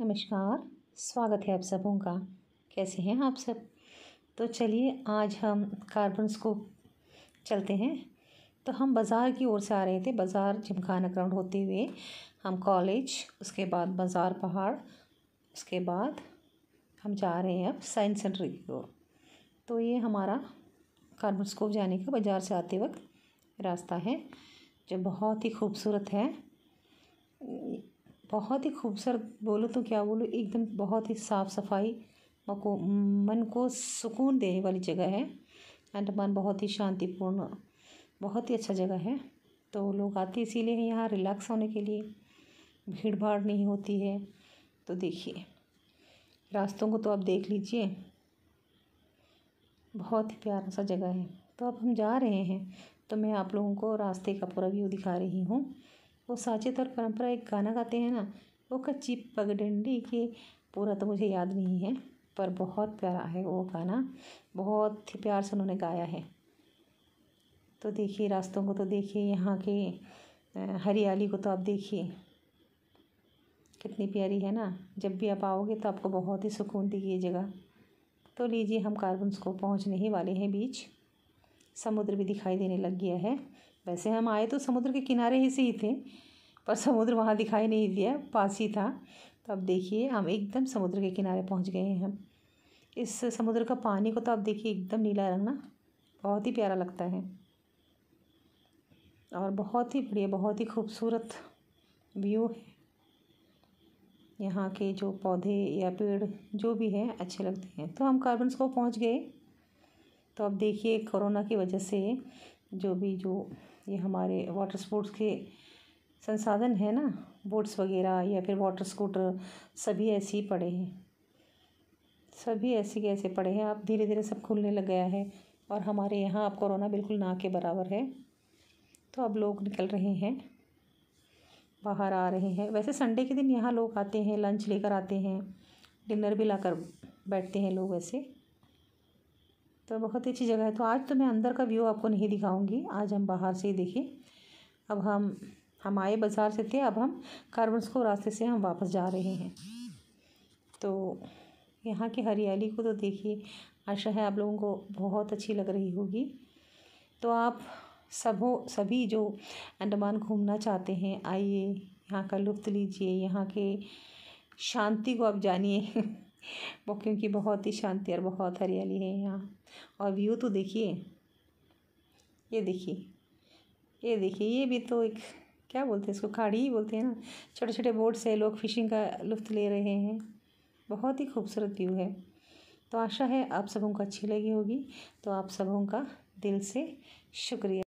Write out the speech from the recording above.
नमस्कार स्वागत है आप सबों का कैसे हैं आप सब तो चलिए आज हम कार्बन्स को चलते हैं तो हम बाज़ार की ओर से आ रहे थे बाज़ार जिमखाना ग्राउंड होते हुए हम कॉलेज उसके बाद बाज़ार पहाड़ उसके बाद हम जा रहे हैं अब साइंस सेंटर की ओर तो ये हमारा कार्बन स्कोप जाने का बाज़ार से आते वक्त रास्ता है जो बहुत ही खूबसूरत है बहुत ही खूबसूरत बोलो तो क्या बोलो एकदम बहुत ही साफ़ सफाई को मन को सुकून देने वाली जगह है अंडमान बहुत ही शांतिपूर्ण बहुत ही अच्छा जगह है तो लोग आते इसीलिए हैं यहाँ रिलैक्स होने के लिए भीड़ भाड़ नहीं होती है तो देखिए रास्तों को तो आप देख लीजिए बहुत ही प्यारा सा जगह है तो अब हम जा रहे हैं तो मैं आप लोगों को रास्ते का पूरा व्यू दिखा रही हूँ वो साचे तौर परंपरा एक गाना गाते हैं ना वो कच्ची पगडंडी की पूरा तो मुझे याद नहीं है पर बहुत प्यारा है वो गाना बहुत ही प्यार से उन्होंने गाया है तो देखिए रास्तों को तो देखिए यहाँ के हरियाली को तो आप देखिए कितनी प्यारी है ना जब भी आप आओगे तो आपको बहुत ही सुकून देगी ये जगह तो लीजिए हम कार्बन्स को पहुँचने ही वाले हैं बीच समुद्र भी दिखाई देने लग गया है वैसे हम आए तो समुद्र के किनारे ही से ही थे पर समुद्र वहाँ दिखाई नहीं दिया पास ही था तो अब देखिए हम एकदम समुद्र के किनारे पहुँच गए हैं हम इस समुद्र का पानी को तो आप देखिए एकदम नीला रंग ना बहुत ही प्यारा लगता है और बहुत ही बढ़िया बहुत ही खूबसूरत व्यू है यहाँ के जो पौधे या पेड़ जो भी हैं अच्छे लगते हैं तो हम कार्बन्स को पहुँच गए तो अब देखिए कोरोना की वजह से जो भी जो ये हमारे वाटर स्पोर्ट्स के संसाधन है ना बोट्स वगैरह या फिर वाटर स्कूटर सभी ऐसे ही पड़े हैं सभी ऐसे के ऐसे पड़े हैं आप धीरे धीरे सब खुलने लग गया है और हमारे यहाँ अब कोरोना बिल्कुल ना के बराबर है तो अब लोग निकल रहे हैं बाहर आ रहे हैं वैसे संडे के दिन यहाँ लोग आते हैं लंच लेकर आते हैं डिनर भी लाकर बैठते हैं लोग ऐसे तो बहुत ही अच्छी जगह है तो आज तो मैं अंदर का व्यू आपको नहीं दिखाऊंगी आज हम बाहर से ही देखें अब हम हम आए बाज़ार से थे अब हम कार्बन्स को रास्ते से हम वापस जा रहे हैं तो यहाँ की हरियाली को तो देखिए आशा है आप लोगों को बहुत अच्छी लग रही होगी तो आप सबों सभी जो अंडमान घूमना चाहते हैं आइए यहाँ का लुत्फ़ लीजिए यहाँ के शांति को आप जानिए वो क्योंकि बहुत ही शांति और बहुत हरियाली है यहाँ और व्यू तो देखिए ये देखिए ये देखिए ये भी तो एक क्या बोलते हैं इसको खाड़ी ही बोलते हैं ना छोटे छोटे बोट से लोग फिशिंग का लुत्फ ले रहे हैं बहुत ही खूबसूरत व्यू है तो आशा है आप सबों को अच्छी लगी होगी तो आप सबों का दिल से शुक्रिया